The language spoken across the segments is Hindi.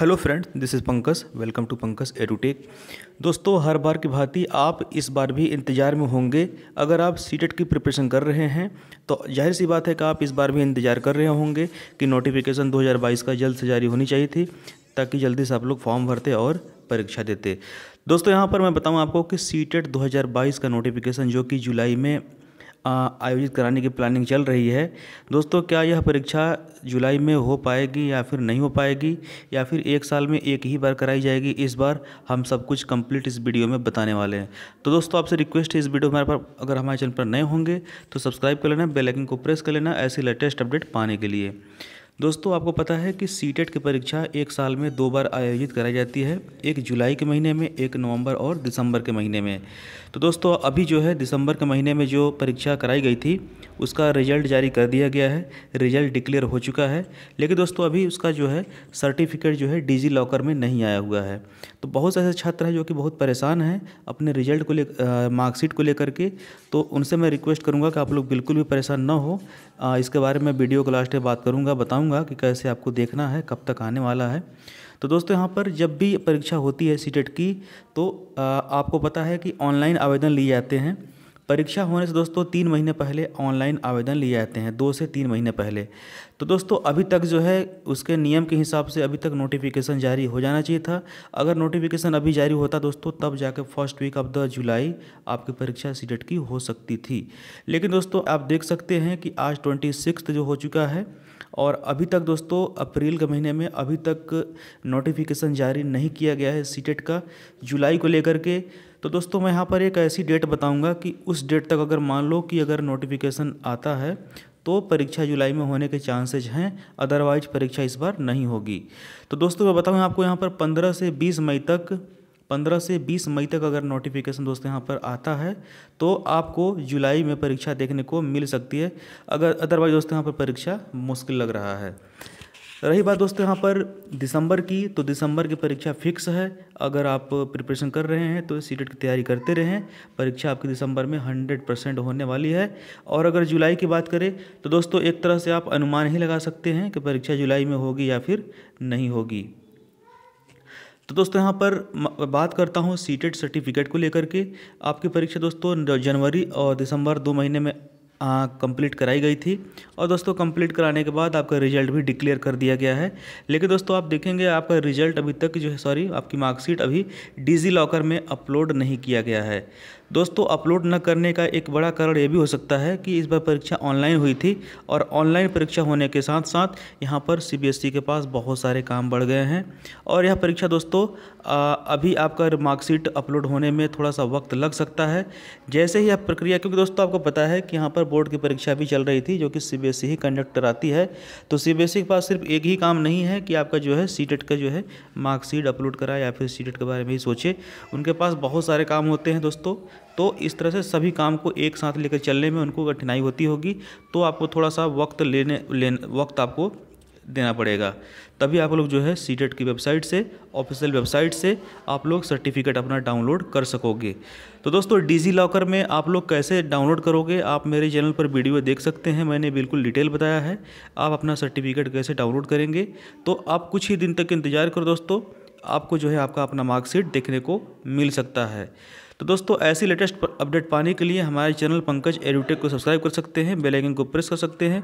hello friend this is Pankaj welcome to Pankaj Edutech दोस्तों हर बार की भांति आप इस बार भी इंतज़ार में होंगे अगर आप सी e की प्रिपरेशन कर रहे हैं तो जाहिर सी बात है कि आप इस बार भी इंतज़ार कर रहे होंगे कि नोटिफिकेशन 2022 का जल्द से जारी होनी चाहिए थी ताकि जल्दी से आप लोग फॉर्म भरते और परीक्षा देते दोस्तों यहाँ पर मैं बताऊँ आपको कि e सी टेट का नोटिफिकेशन जो कि जुलाई में आयोजित कराने की प्लानिंग चल रही है दोस्तों क्या यह परीक्षा जुलाई में हो पाएगी या फिर नहीं हो पाएगी या फिर एक साल में एक ही बार कराई जाएगी इस बार हम सब कुछ कंप्लीट इस वीडियो में बताने वाले हैं तो दोस्तों आपसे रिक्वेस्ट है इस वीडियो हमारे पर अगर हमारे चैनल पर नए होंगे तो सब्सक्राइब कर लेना बेलाइकन को प्रेस कर लेना ऐसी लेटेस्ट अपडेट पाने के लिए दोस्तों आपको पता है कि सी e की परीक्षा एक साल में दो बार आयोजित कराई जाती है एक जुलाई के महीने में एक नवंबर और दिसंबर के महीने में तो दोस्तों अभी जो है दिसंबर के महीने में जो परीक्षा कराई गई थी उसका रिजल्ट जारी कर दिया गया है रिजल्ट डिक्लेयर हो चुका है लेकिन दोस्तों अभी उसका जो है सर्टिफिकेट जो है डिजी लॉकर में नहीं आया हुआ है तो बहुत से ऐसे छात्र हैं जो कि बहुत परेशान हैं अपने रिजल्ट को ले मार्कशीट को लेकर के तो उनसे मैं रिक्वेस्ट करूँगा कि आप लोग बिल्कुल भी परेशान ना हो इसके बारे में वीडियो क्लास में बात करूँगा बताऊँगा बताऊंगा कि कैसे आपको देखना है कब तक आने वाला है तो दोस्तों यहाँ पर जब भी परीक्षा होती है सीटेट की तो आपको पता है कि ऑनलाइन आवेदन लिए जाते हैं परीक्षा होने से दोस्तों तीन महीने पहले ऑनलाइन आवेदन लिए जाते हैं दो से तीन महीने पहले तो दोस्तों अभी तक जो है उसके नियम के हिसाब से अभी तक नोटिफिकेशन जारी हो जाना चाहिए था अगर नोटिफिकेशन अभी जारी होता दोस्तों तब जाके first week of the July आपकी परीक्षा सी की हो सकती थी लेकिन दोस्तों आप देख सकते हैं कि आज ट्वेंटी जो हो चुका है और अभी तक दोस्तों अप्रैल के महीने में अभी तक नोटिफिकेशन जारी नहीं किया गया है सी का जुलाई को लेकर के तो दोस्तों मैं यहाँ पर एक ऐसी डेट बताऊँगा कि उस डेट तक अगर मान लो कि अगर नोटिफिकेशन आता है तो परीक्षा जुलाई में होने के चांसेज हैं अदरवाइज परीक्षा इस बार नहीं होगी तो दोस्तों मैं बताऊँ आपको यहाँ पर पंद्रह से बीस मई तक पंद्रह से बीस मई तक अगर नोटिफिकेशन दोस्तों यहाँ पर आता है तो आपको जुलाई में परीक्षा देखने को मिल सकती है अगर अदरवाइज दोस्तों यहाँ पर परीक्षा मुश्किल लग रहा है रही बात दोस्तों यहाँ पर दिसंबर की तो दिसंबर की परीक्षा फिक्स है अगर आप प्रिपरेशन कर रहे हैं तो सी की तैयारी करते रहें परीक्षा आपकी दिसंबर में हंड्रेड परसेंट होने वाली है और अगर जुलाई की बात करें तो दोस्तों एक तरह से आप अनुमान ही लगा सकते हैं कि परीक्षा जुलाई में होगी या फिर नहीं होगी तो दोस्तों यहाँ पर बात करता हूँ सीटेड सर्टिफिकेट को लेकर के आपकी परीक्षा दोस्तों जनवरी और दिसंबर दो महीने में कंप्लीट कराई गई थी और दोस्तों कंप्लीट कराने के बाद आपका रिजल्ट भी डिक्लेयर कर दिया गया है लेकिन दोस्तों आप देखेंगे आपका रिजल्ट अभी तक जो है सॉरी आपकी मार्कशीट अभी डिजी लॉकर में अपलोड नहीं किया गया है दोस्तों अपलोड न करने का एक बड़ा कारण ये भी हो सकता है कि इस बार परीक्षा ऑनलाइन हुई थी और ऑनलाइन परीक्षा होने के साथ साथ यहाँ पर सी के पास बहुत सारे काम बढ़ गए हैं और यह परीक्षा दोस्तों अभी आपका मार्कशीट अपलोड होने में थोड़ा सा वक्त लग सकता है जैसे ही यह प्रक्रिया क्योंकि दोस्तों आपको पता है कि यहाँ पर बोर्ड की परीक्षा भी चल रही थी जो कि सी ही कंडक्ट कराती है तो सी के पास सिर्फ एक ही काम नहीं है कि आपका जो है सी का जो है मार्कशीट अपलोड कराए या फिर सी के बारे में ही सोचे उनके पास बहुत सारे काम होते हैं दोस्तों तो इस तरह से सभी काम को एक साथ लेकर चलने में उनको कठिनाई होती होगी तो आपको थोड़ा सा वक्त लेने ले वक्त आपको देना पड़ेगा तभी आप लोग जो है सी की वेबसाइट से ऑफिशियल वेबसाइट से आप लोग सर्टिफिकेट अपना डाउनलोड कर सकोगे तो दोस्तों डिजी लॉकर में आप लोग कैसे डाउनलोड करोगे आप मेरे चैनल पर वीडियो देख सकते हैं मैंने बिल्कुल डिटेल बताया है आप अपना सर्टिफिकेट कैसे डाउनलोड करेंगे तो आप कुछ ही दिन तक इंतज़ार करो दोस्तों आपको जो है आपका अपना मार्कशीट देखने को मिल सकता है तो दोस्तों ऐसी लेटेस्ट अपडेट पाने के लिए हमारे चैनल पंकज एडुटेक को सब्सक्राइब कर सकते हैं बेलाइकन को प्रेस कर सकते हैं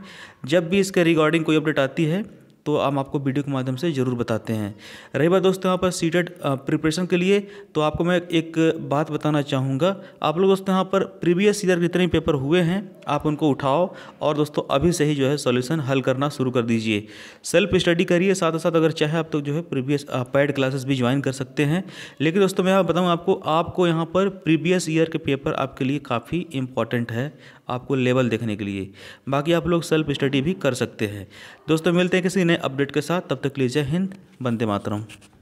जब भी इसके रिगार्डिंग कोई अपडेट आती है तो हम आपको वीडियो के माध्यम से ज़रूर बताते हैं रही बात दोस्तों यहाँ पर सीटेड प्रिपरेशन के लिए तो आपको मैं एक बात बताना चाहूँगा आप लोग दोस्तों यहाँ पर प्रीवियस ईयर जितने पेपर हुए हैं आप उनको उठाओ और दोस्तों अभी से ही जो है सॉल्यूशन हल करना शुरू कर दीजिए सेल्फ स्टडी करिए साथ साथ अगर चाहे आप तो जो है प्रीवियस पैड क्लासेस भी ज्वाइन कर सकते हैं लेकिन दोस्तों मैं यहाँ बताऊँ आपको आपको यहाँ पर प्रीवियस ईयर के पेपर आपके लिए काफ़ी इंपॉर्टेंट है आपको लेवल देखने के लिए बाकी आप लोग सेल्फ स्टडी भी कर सकते हैं दोस्तों मिलते हैं किसी नए अपडेट के साथ तब तक लीजिए हिंद बनते मातरम